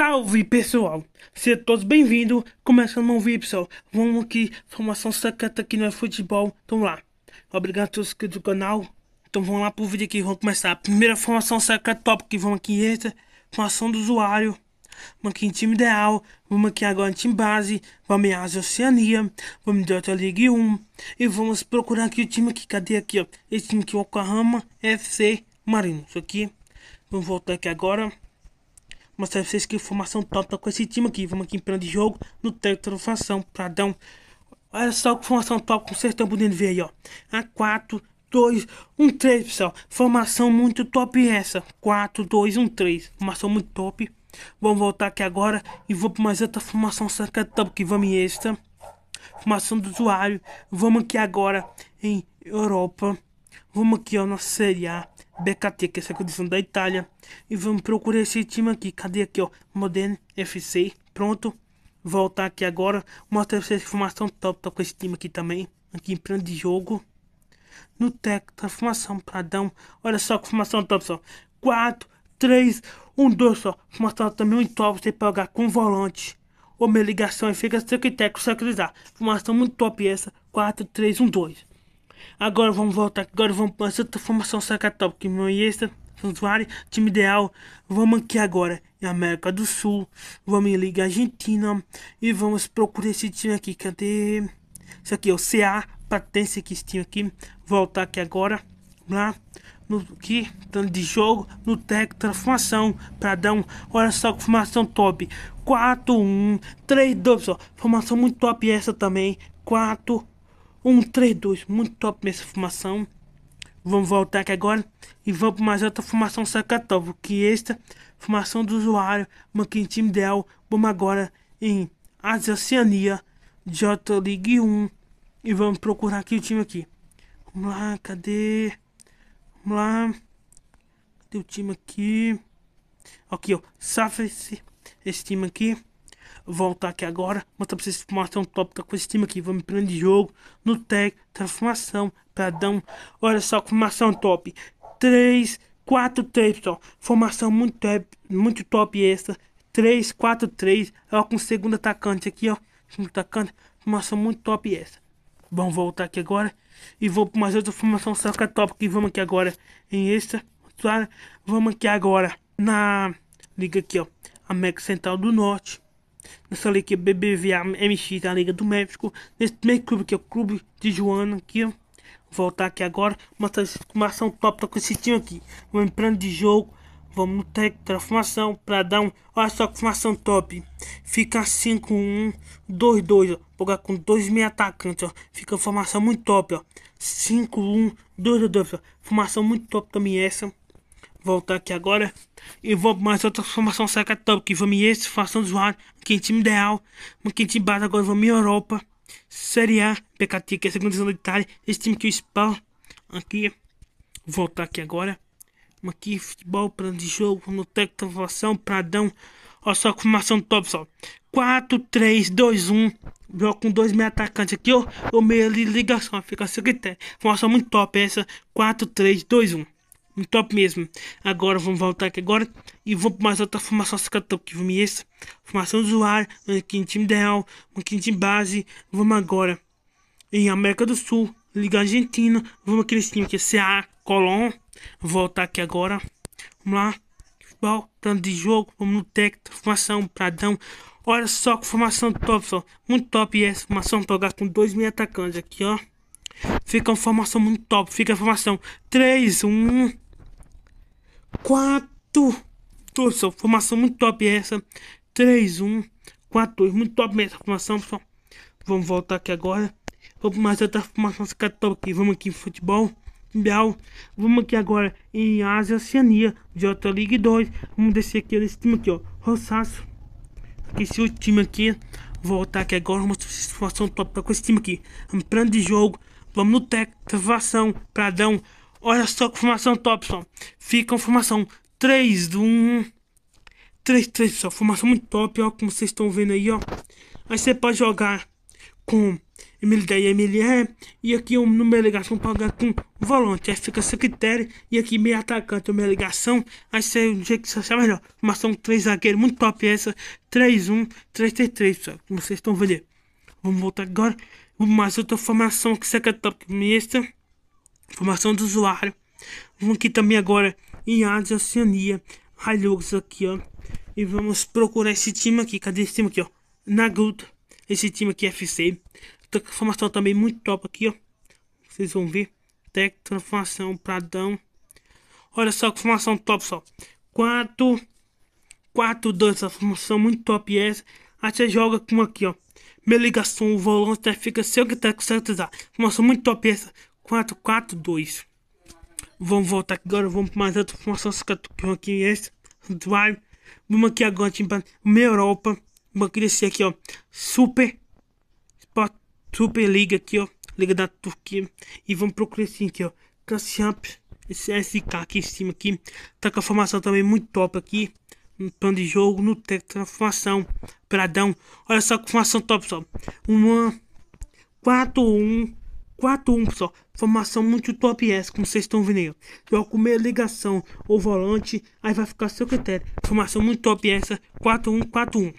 Salve pessoal, sejam todos bem-vindos. Começando um vídeo pessoal, vamos aqui, formação secreta aqui no é futebol. Então lá, obrigado a todos que do canal. Então vamos lá pro vídeo aqui, vamos começar. A primeira formação secreta top que vamos aqui, entra, formação do usuário. Vamos aqui em time ideal, vamos aqui agora em time base, vamos em Ásia Oceania, vamos em Delta League 1. E vamos procurar aqui o time aqui, cadê aqui ó, esse time aqui, Okahama FC Marino. Isso aqui, vamos voltar aqui agora. Mas pra vocês que formação top tá com esse time aqui. Vamos aqui em plano de jogo, no técnico transformação, Pradão. Olha só que formação top como vocês estão podendo ver aí, ó. A 4, 2, 1, 3, pessoal. Formação muito top essa. 4, 2, 1, 3. Formação muito top. Vamos voltar aqui agora e vou pra mais outra formação sacatão que vamos extra. Formação do usuário. Vamos aqui agora em Europa. Vamos aqui, ó, na Série A. BKT, que é a condição da Itália. E vamos procurar esse time aqui. Cadê aqui, ó? Modern FC. Pronto. Voltar aqui agora. Mostra pra vocês a informação top. Tá com esse time aqui também. Aqui em plano de jogo. No tech, transformação, tá Pradão. Olha só, formação top só. 4, 3, 1, 2 só. Formação também muito top. Você pegar com volante. Ou minha ligação e fica seu que técnico sacralizar. Formação muito top essa. 4, 3, 1, 2. Agora vamos voltar, agora vamos para outra formação saca top, que meu e é esta Santuário, time ideal, vamos aqui agora em América do Sul, vamos em Liga Argentina e vamos procurar esse time aqui, cadê? É isso aqui é o CA, pertence que esse time aqui, voltar aqui agora, lá, no que, tanto de jogo, no Tech transformação, para dar um, olha só que formação top, 4-1, 3-2, formação muito top essa também, 4 um 3-2 muito top nessa formação. Vamos voltar aqui agora e vamos para mais outra formação Sakatov, que é esta formação do usuário, Manquim Time Ideal. Vamos agora em Ásia Oceania, J League 1 e vamos procurar aqui o time aqui. Vamos lá, cadê? Vamos lá. Cadê o time aqui? Aqui, ó. Safra esse, esse time aqui voltar aqui agora, mostrar pra vocês formação top tá com esse time aqui. Vamos plano de jogo, no tag, transformação, perdão. Olha só, formação top. 3, 4, 3, pessoal. Formação muito top, muito top essa. 3, 4, 3. Ó, com o segundo atacante aqui, ó. Segundo atacante. Formação muito top essa. Vamos voltar aqui agora. E vou para mais outra formação saca é top que vamos aqui agora em extra. Tá? Vamos aqui agora na liga aqui, ó. América Central do Norte nessa liga BBVA MX da Liga do México, nesse primeiro clube que é o Clube de Joana, aqui. vou voltar aqui agora, começar um papo com esse time aqui, um plano de jogo, vamos no técnico da formação para dar um, olha só que formação top, fica 5-1, 2-2, jogar com dois meia atacantes, ó, fica formação muito top, ó, 5-1, 2-2, formação muito top também essa, voltar aqui agora e vou mais outra formação saca top que vamos esse fação do rádio que time ideal que time base agora vamos Europa Série A PKT que é a segunda divisão da Itália esse time que o espalho aqui voltar aqui agora aqui futebol plano de jogo no técnico formação Pradão olha só formação top só 4 3 2 1 Jogo com dois meia atacantes aqui, ó. O meio ali, ligação, fica a assim que tem. Formação muito top essa. 4, 3, 2, 1 muito top mesmo. Agora vamos voltar aqui agora e vou para mais outra formação secretária que vamos esse Formação do ar, aqui em time ideal, aqui em time base. Vamos agora em América do Sul, Liga Argentina. Vamos aquele time que é CA, Colón. Voltar aqui agora. Vamos lá. Futebol, tanto de jogo, vamos no técnico, formação, Pradão. Olha só que formação top, só. Muito top essa formação para jogar com dois mil atacantes aqui, ó. Fica uma formação muito top. Fica a formação 3, 1. 4. Torção, formação muito top essa. 3, 1, 4, 2. Muito top essa formação, pessoal. Vamos voltar aqui agora. Vamos mais outra formação ficar top aqui. Vamos aqui em futebol. Mundial. Vamos aqui agora em Ásia Oceania, J League 2. Vamos descer aqui nesse time aqui, ó. Rossaço. esse último time aqui. voltar aqui agora. Uma situação top com esse time aqui. Um plano de jogo. Vamos no técnico, travação Pradão, Olha só que formação top, pessoal. Fica uma formação 3 de 1. 3, 3, pessoal. Formação muito top, ó. Como vocês estão vendo aí, ó. Aí você pode jogar com ML10 e MLE. E aqui o número de ligação para jogar com volante. Aí fica seu critério. E aqui meio atacante, minha ligação. Aí você o jeito que você achar melhor. Formação 3 zagueiro, muito top essa. 3-1, 3-3-3, pessoal. Como vocês estão vendo. aí. Vamos voltar agora. Mais outra formação que você quer top mestra. Informação do usuário. Vamos aqui também agora em Ásia, Oceania, Hilux aqui, ó. E vamos procurar esse time aqui. Cadê esse time aqui, ó? Nagut. Esse time aqui FC. informação também muito top aqui, ó. Vocês vão ver. Tech, transformação, Pradão. Olha só que formação top, só. 4, 4, 2. a formação muito top é essa. Aí você joga com aqui, ó. Minha ligação, o volante, fica sem o que tá com certeza. Formação muito top é essa. 442. Vamos voltar aqui agora, vamos para mais outra formação que aqui é este. Drive. Vamos aqui agora, tipo, uma Europa. Vamos aqui descer aqui, ó. Super. Sport Super Liga aqui, ó. Liga da Turquia. E vamos procurar assim aqui, ó. Camp. Esse SK aqui em cima aqui. Tá com a formação também muito top aqui. No plano de jogo, no técnico, transformação. Tá Pradão. Olha só que formação top, só. Uma. 4-1. 4-1, pessoal. Formação muito top essa, como vocês estão vendo aí. Joga com meia ligação ou volante, aí vai ficar seu critério. Formação muito top essa, 4-1, 4-1.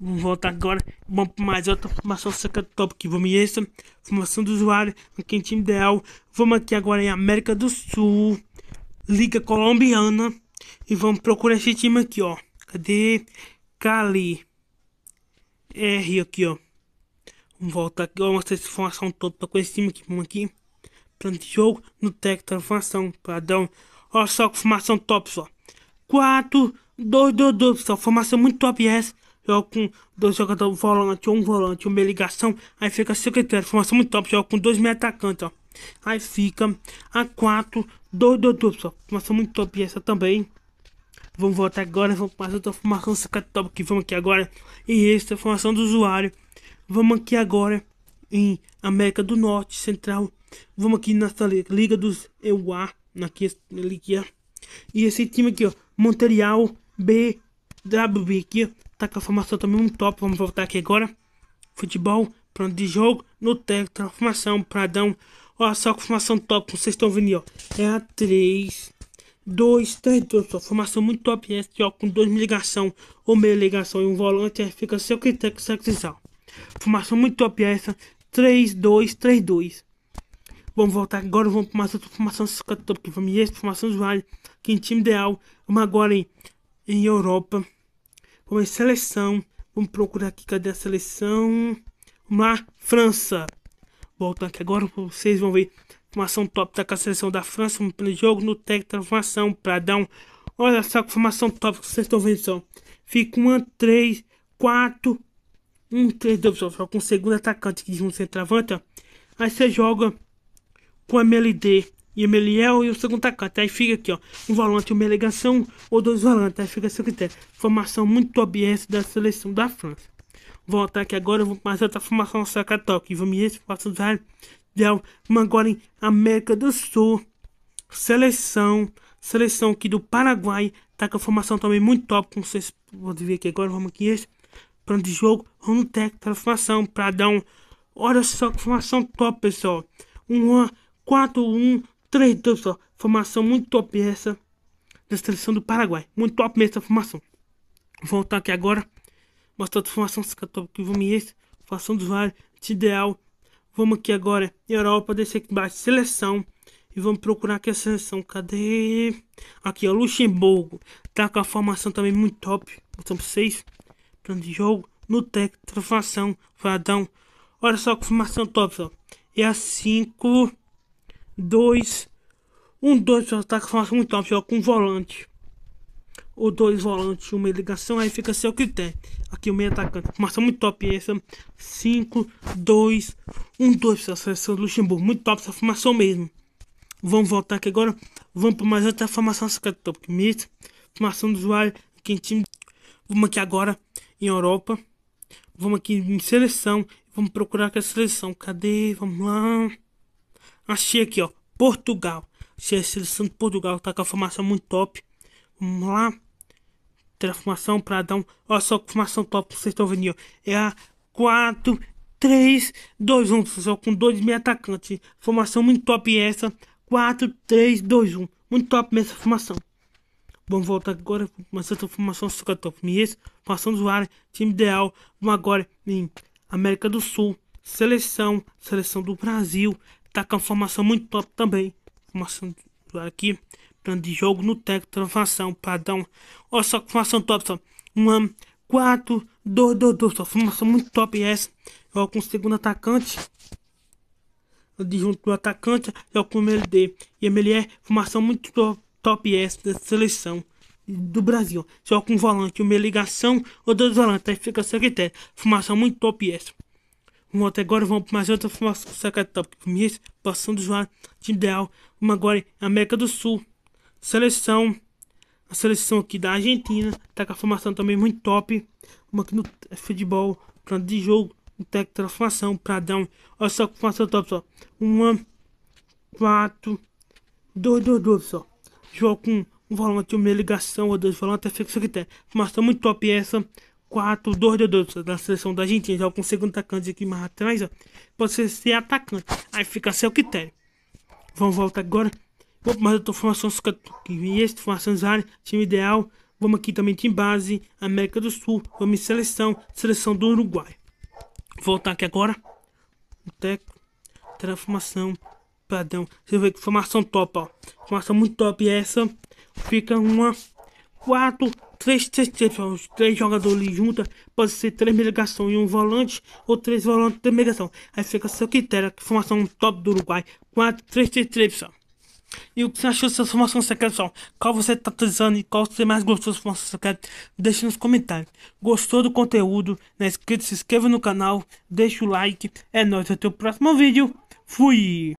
Vamos voltar agora. Vamos para mais outra formação seca é top que vamos essa. Formação do usuário, aqui em time ideal. Vamos aqui agora em América do Sul, Liga Colombiana. E vamos procurar esse time aqui, ó. Cadê? Cali. R aqui, ó. Volta aqui, vamos mostrei essa informação toda para conhecer aqui, vamos aqui. Plano de jogo, no tech, transformação, tá padrão. Olha só que formação top, só. 4, 2, 2, 2, pessoal. Formação muito top essa. Jogo com dois jogadores, volante, um volante, uma ligação. Aí fica secretário, formação muito top. Jogo com dois meia atacantes, ó. Aí fica a 4, 2, 2, 2, pessoal. Formação muito top essa também. Vamos voltar agora, vamos fazer outra formação secretária top aqui. Vamos aqui agora. E essa é a formação do usuário. Vamos aqui agora em América do Norte, Central. Vamos aqui nessa Liga dos EUA, aqui, aqui, E esse time aqui, ó, Montreal BWB aqui, tá com a formação também um top. Vamos voltar aqui agora. Futebol, pronto de jogo, no técnico, transformação, pradão. Olha só que formação top, vocês estão vendo aí, ó. É a 3, 2, 3, 2, Formação muito top essa, ó. Com 2 ligação ou meia ligação e um volante. Aí fica a seu critério que você Formação muito top essa. 3-2-3-2. Vamos voltar agora, vamos para uma outra formação top, que foi essa formação usuária, que é em time ideal. Vamos agora em, em Europa. Vamos em seleção. Vamos procurar aqui, cadê a seleção? Vamos lá, França. Voltando aqui agora, vocês vão ver. Formação top, tá com a seleção da França, Vamos plano de jogo no Tec. transformação, para dar um... Olha só que formação top que vocês estão vendo só. Fica uma 3, 4, um 3 2 pessoal, com o segundo atacante que diz um centroavante, ó. Aí você joga com a MLD e o Meliel e o segundo atacante. Aí fica aqui, ó, um volante, uma ligação ou dois volantes. Aí fica assim que tem. Formação muito obviamente da seleção da França. Vou voltar aqui agora, vou passar outra formação Sakatoque. Vamos esse passo usar Del Mangolim, América do Sul. Seleção, seleção aqui do Paraguai. Tá com a formação também muito top, como vocês podem ver aqui agora. Vamos aqui esse plano de jogo ou no técnico para dar um. Olha só que formação top, pessoal. Um 4-1, 3-2, só. Formação muito top essa da seleção do Paraguai. Muito top mesmo essa formação. Vou voltar aqui agora. Mostrar a formação top que vamos esse. Formação do Vale, ideal. Vamos aqui agora, Europa, descer aqui embaixo, seleção. E vamos procurar aqui a seleção. Cadê? Aqui, ó, Luxemburgo. Tá com a formação também muito top. São seis jogo no Nutec, Transformação, Vadão. Olha só que formação top, só. É a 5, 2, 1, 2, só. Tá com formação muito top, pessoal. Com volante. Ou dois volantes, uma ligação, aí fica seu critério. Aqui o meio atacante. Formação muito top essa. 5, 2, 1, 2, pessoal. Seleção do Luxemburgo. Muito top essa formação mesmo. Vamos voltar aqui agora. Vamos para mais outra formação secreta é top. Formação do usuário. Quem time. Vamos aqui agora em Europa. Vamos aqui em seleção. Vamos procurar que a seleção. Cadê? Vamos lá. Achei aqui, ó. Portugal. Achei a seleção de Portugal. Tá com a formação muito top. Vamos lá. Ter a formação para dar um. Olha só que formação top que vocês estão vendo. Ó. É a 4, 3, 2, 1. Só com dois meia atacantes. Formação muito top essa. 4, 3, 2, 1. Muito top mesmo essa formação. Vamos voltar agora com uma certa formação sucatopnies, formação do ar, time ideal. Vamos agora em América do Sul, seleção, seleção do Brasil. Tá com uma formação muito top também. Formação do ar aqui, plano de jogo no tec, transformação, padrão. Olha só que formação top, só. Uma, quatro, dois, dois, dois, só. Formação muito top é essa. Joga com o segundo atacante de junto do atacante é o primeiro D. E MLE, formação muito top, top S da seleção do Brasil. Só com um volante, uma ligação ou dois volantes, aí fica seu critério. Formação muito top S. até agora, vamos para mais outra formação secretária top. Começo, passando do de ideal. Uma agora em América do Sul. Seleção. A seleção aqui da Argentina. Tá com a formação também muito top. Uma aqui no futebol, plano de jogo, técnico de formação, Pradão. Olha só que formação top, só. Uma, quatro, dois, dois, dois, só. Jogo um volante, uma ligação, ou dois volantes, é fica isso que tem. Formação tá muito top essa. 4, 2 de 2 da seleção da Argentina. Joga com o segundo atacante aqui mais atrás, ó. Pode ser, ser atacante. Aí fica seu assim, critério. Vamos voltar agora. Vou mais tô formação. E este, formação área, time ideal. Vamos aqui também time base, América do Sul. Vamos em seleção, seleção do Uruguai. Voltar aqui agora. o Técnico, transformação, padrão. Você vê que formação top, ó. Formação muito top essa. Fica uma 4, 3, 3, 3. Os três jogadores juntos. Pode ser três ligação e um volante. Ou três volantes e ligação. Aí fica seu critério. Formação top do Uruguai. 4, 3, 3, 3, pessoal. E o que você achou dessa formação secreta, pessoal? Qual você tá utilizando e qual você mais gostou dessa formação secreta? Deixe nos comentários. Gostou do conteúdo? Não é inscrito? Se inscreva no canal. Deixa o like. É nóis. Até o próximo vídeo. Fui!